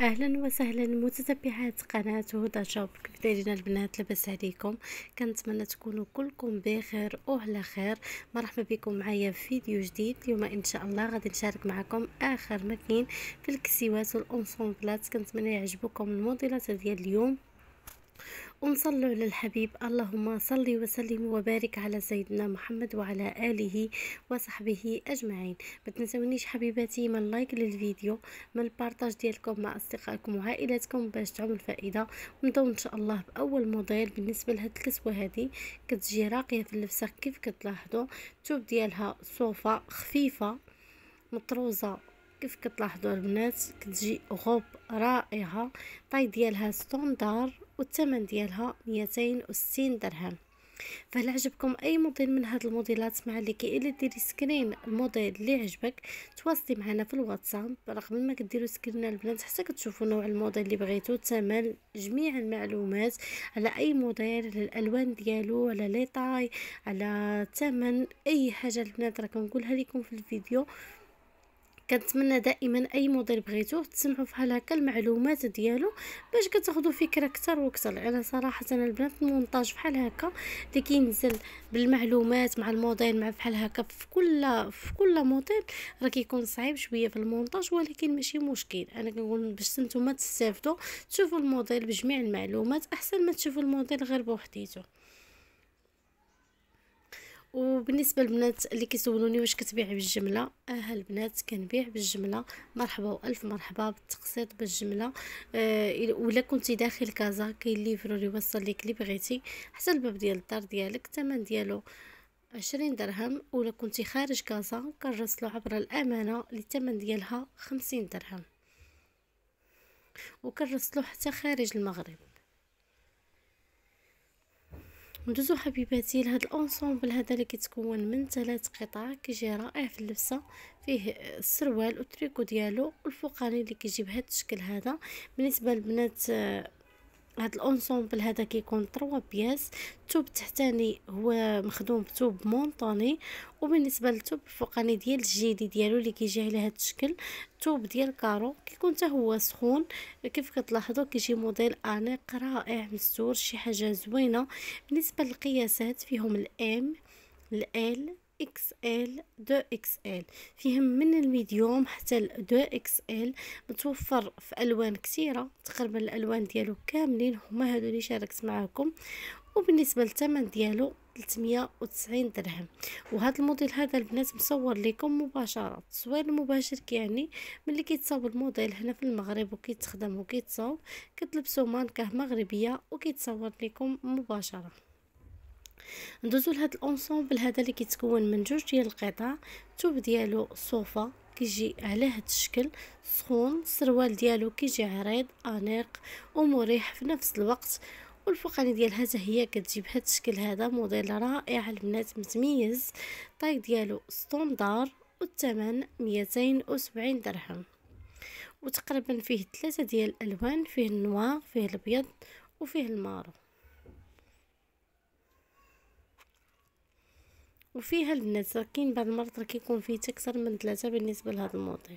اهلا وسهلا متتبعات قناه هدى شوب كيف دايرين البنات لاباس عليكم كنتمنى تكونوا كلكم بخير وعلى خير مرحبا بكم معايا في فيديو جديد اليوم ان شاء الله غادي نشارك معكم اخر ما كاين في الكسيوات والانسومبلات كنتمنى يعجبكم الموديلات ديال اليوم ونصلوا للحبيب اللهم صل وسلم وبارك على سيدنا محمد وعلى آله وصحبه أجمعين ما تنسونيش حبيباتي من لايك للفيديو من البارتاج ديالكم مع أصدقائكم وعائلاتكم باش تعم الفائدة ونبداو إن شاء الله بأول موديل بالنسبة لهاد الكسوة هادي كتجي راقية في اللبسة كيف كتلاحظوا التوب ديالها صوفة خفيفة مطروزة كيف كتلاحظوا البنات كتجي غوب رائعه طاي ديالها ستوندار والثمن ديالها 260 درهم فهل عجبكم اي موديل من هاد الموديلات مع اللي الا ديري سكرين الموديل اللي عجبك تواصلي معنا في الواتساب رغم ما كديروا سكرين البنات حتى كتشوفوا نوع الموديل اللي بغيتو الثمن جميع المعلومات على اي موديل على الالوان ديالو على لي طاي على الثمن اي حاجه البنات راه كنقولها لكم في الفيديو كنتمنى دائما اي موديل بغيتوه تسمعوا فحال هكا المعلومات ديالو باش كتاخذوا فكره اكثر واكثر على صراحه صراحه البنات المونتاج فحال هكا اللي كينزل بالمعلومات مع الموديل مع فحال هكا في كل في كل موديل راه كيكون صعيب شويه في المونتاج ولكن ماشي مشكل انا كنقول باش نتوما تستافدوا تشوفوا الموديل بجميع المعلومات احسن ما تشوفوا الموديل غير بوحديته وبالنسبه للبنات اللي كيسولوني واش كتبيعي بالجمله اه البنات كنبيع بالجمله مرحبا والف مرحبا بالتقسيط بالجمله آه ولا كنتي داخل كازا كاين ليفرو اللي يوصل لك اللي بغيتي حتى الباب ديال الدار ديالك الثمن ديالو عشرين درهم ولا كنتي خارج كازا كنرسلو عبر الامانه اللي الثمن ديالها خمسين درهم وكنرسلو حتى خارج المغرب ندوزو حبيباتي لهاد الانسومبل هذا اللي كيتكون من ثلاث قطع كيجي رائع في اللبسه فيه السروال والتريكو ديالو والفوقاني اللي كيجي بهذا الشكل هذا بالنسبه للبنات آه، هاد الانسومبل هذا كيكون 3 بياس الثوب التحتاني هو مخدوم بثوب مونطاني وبالنسبه للثوب الفوقاني ديال الجيدي ديالو اللي كيجي على هذا الشكل الثوب ديال كارو كيكون حتى هو سخون كيف كتلاحظوا كيجي موديل انيق رائع مستور شي حاجه زوينه بالنسبه للقياسات فيهم الام الال اكس ال دو اكس ال فيهم من الميديوم حتى دو اكس ال متوفر في الوان كثيره تقريبا الالوان ديالو كاملين هما هادو اللي شاركت معاكم وبالنسبه للثمن ديالو 390 درهم وهذا الموديل هذا البنات مصور لكم مباشره التصوير المباشر كيعني ملي كيتصاوب الموديل هنا في المغرب وكيتخدم وكيتصاوب كتلبسوا مانكه مغربيه وكيتصور لكم مباشره ندوزو لهاد الانصومبل هذا اللي كيتكون من جوج ديال القطع الثوب ديالو صوفا كيجي على هاد الشكل سخون السروال ديالو كيجي عريض انيق ومريح في نفس الوقت والفوقاني ديالها حتى هي كتجي هاد الشكل هذا موديل رائع البنات متميز الطاي ديالو ستوندار والثمن 270 درهم وتقريبا فيه ثلاثة ديال الالوان فيه النوار فيه الابيض وفيه المارون وفيها البنات راه كاين بعض المرات راه كيكون فيه تكثر من ثلاثه بالنسبه لهذا الموديل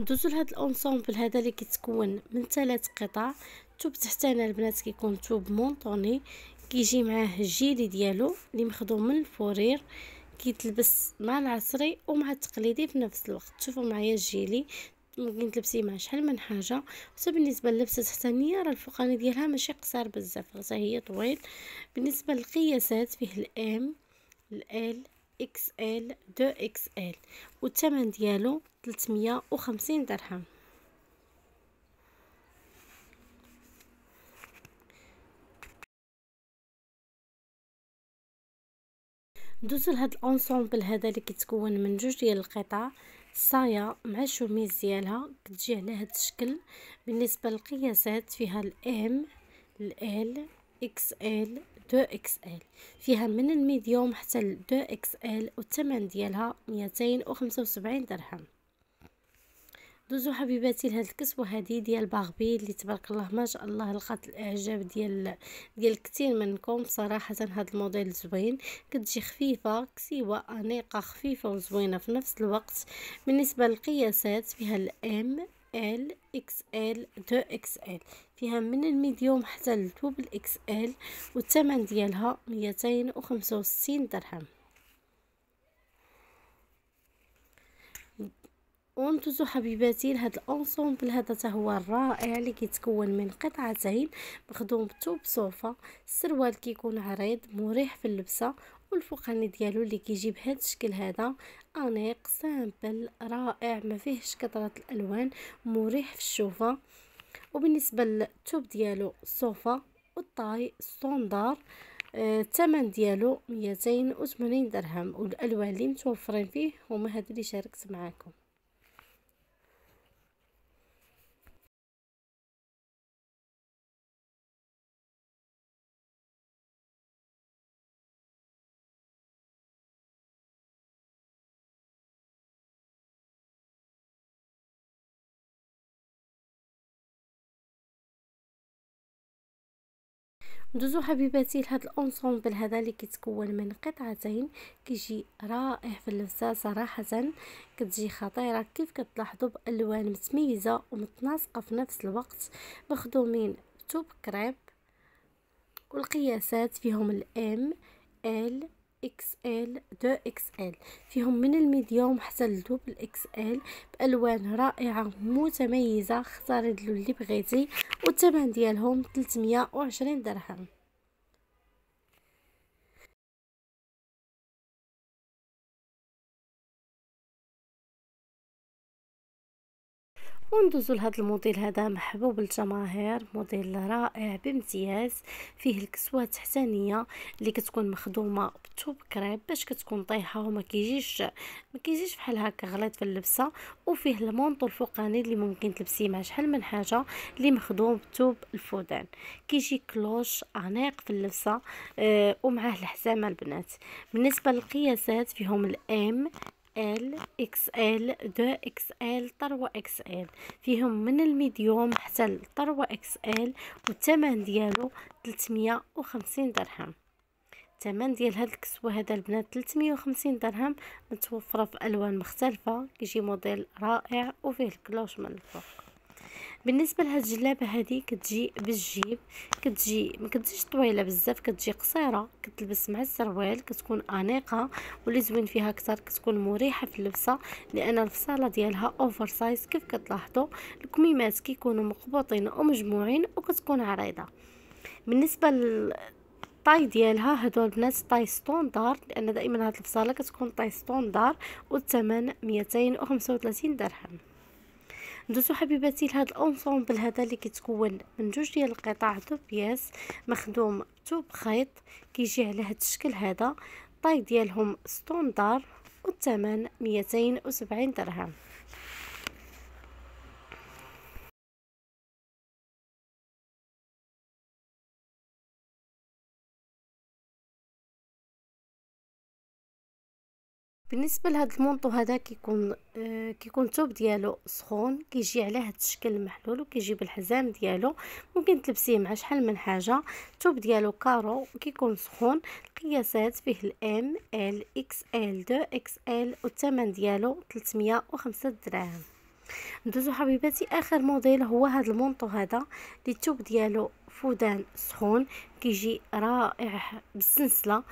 ندوزو لهاد الانسومبل هذا اللي كيتكون من ثلاث قطع الثوب تحتنا البنات كيكون ثوب مونطوني كيجي معاه الجيلي ديالو اللي مخدوم من الفورير كيتلبس مع العصري ومع التقليدي في نفس الوقت شوفوا معايا الجيلي ممكن تلبسيه مع شحال من حاجه حتى بالنسبه للبسه التحتانيه راه الفوقاني ديالها ماشي قصار بزاف حتى هي طويل بالنسبه للقياسات فيه الام الال اكس ال دو اكس ال والثمن ديالو 350 درهم ندوزو لهاد الانسومبل هذا اللي كيتكون من جوج ديال القطع صايا مع الشوميز ديالها كتجي على هاد الشكل بالنسبه للقياسات فيها الام ال اكس ال 2 اكس ال فيها من الميديوم حتى ل 2 اكس ال والثمن ديالها 275 درهم دوزو حبيباتي لهاد الكسوه هادي ديال باغبي اللي تبارك الله ما شاء الله لقات الاعجاب ديال ديال كثير منكم صراحه هاد الموديل زوين كتجي خفيفه كسيوه انيقه خفيفه وزوينه في نفس الوقت بالنسبه للقياسات فيها الام ال اكس ال دو اكس ال فيها من الميديوم حتى للدوبل اكس ال والثمن ديالها ميتين درهم وانتوزو حبيباتي لهاد الانسومبل هذا تا هو الرائع اللي كيتكون من قطعتين مخدوم بتوب صوفا السروال كيكون عريض مريح في اللبسه والفوقاني ديالو اللي كيجي بهذا الشكل هذا انيق سامبل رائع ما فيهش كثره الالوان مريح في الشوفه وبالنسبه للتوب ديالو صوفا والطاي ستوندار آه، الثمن آه ديالو ميتين وثمانين درهم والالوان اللي متوفرين فيه هما هاد اللي شاركت معاكم ندوزو حبيباتي لهاد الانسومبل هذا اللي كيتكون من قطعتين كيجي رائع في اللبسه صراحه كتجي خطيره كيف كتلاحظوا بالوان متميزه ومتناسقه في نفس الوقت مخدومين توب كريب والقياسات فيهم الام ال اكس ال دو اكس ال فيهم من الميديوم حتى لدوب اكس ال بالوان رائعه متميزه اختاري اللي بغيتي والثمن ديالهم 320 درهم وندوزو لهذا الموديل هذا محبوب للجماهير موديل رائع بامتياز فيه الكسوه التحتانيه اللي كتكون مخدومه بالتوب كريب باش كتكون طايحه وما كيجيش ما كيجيش بحال هكا غليظ في اللبسه وفيه المونطو الفوقاني اللي ممكن تلبسيه مع شحال من حاجه اللي مخدوم بالتوب الفودان كيجي كلوش انيق في اللبسه آه ومعاه الحزامه البنات بالنسبه للقياسات فيهم الام ال اكس ال دو اكس ال طروة اكس ال فيهم من الميديوم حتى الطروة اكس ال والثمن ديالو 350 درهم الثمن ديال هاد الكسوة هذا البنات 350 درهم متوفرة في الوان مختلفة كيجي موديل رائع وفيه الكلوش من الفوق بالنسبه لهاد الجلابه هذه كتجي بالجيب كتجي ما كتجيش طويله بزاف كتجي قصيره كتلبس مع السروال كتكون انيقه واللي زوين فيها اكثر كتكون مريحه في اللبسه لان الفصاله ديالها اوفر سايز كيف كتلاحظوا الكميمات كيكونوا مقبوطين ومجموعين وكتكون عريضه بالنسبه لل الطاي ديالها هادو البنات طاي ستوندار لان دائما هاد الفصاله كتكون طاي ستوندار والثمن ميتين وخمسة درهم ندوزو حبيباتي لهاد الانصومبل هذا اللي كيتكون من جوج ديال القطع دو بياس مخدوم توب خيط كيجي على هاد الشكل هذا الطاي ديالهم ستوندار والثمن ميتين درهم بالنسبه لهذا المونطو هذا كيكون آه كيكون توب ديالو سخون كيجي على هذا الشكل المحلول وكيجي بالحزام ديالو ممكن تلبسيه مع شحال من حاجه توب ديالو كارو كيكون سخون القياسات فيه الام ال اكس ال دو اكس ال والثمن ديالو 305 دراهم ندوزو حبيباتي اخر موديل هو هذا المونطو هذا اللي توب ديالو فودان سخون كيجي رائع بالسلسله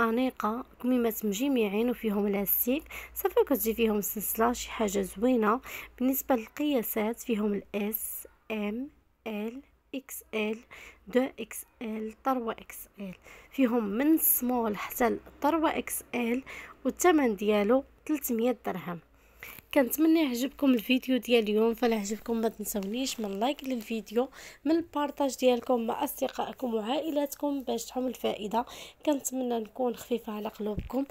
انيقه كميمات مجميعين وفيهم لاستيك صافي كتجي فيهم سلسله شي حاجه زوينه بالنسبه للقياسات فيهم الاس ام ال اكس ال دو اكس ال طروة اكس ال فيهم من سمول حتى لطروة اكس ال والثمن ديالو 300 درهم كنتمنى يعجبكم الفيديو ديال اليوم فلا عجبكم ما تنسونيش من لايك للفيديو من البارتاج ديالكم مع اصدقائكم وعائلاتكم باش تحوم الفائده كنتمنى نكون خفيفه على قلوبكم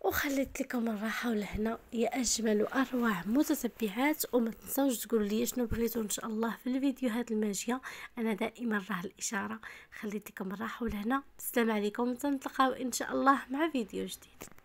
وخليت لكم الراحه والهنا يا اجمل واروع متتبعات وما تنساوش تقولوا لي شنو بغيتوا ان شاء الله في الفيديوهات الماجيه انا دائما راه الاشاره خليت لكم الراحه والهنا السلام عليكم تنتلقاو ان شاء الله مع فيديو جديد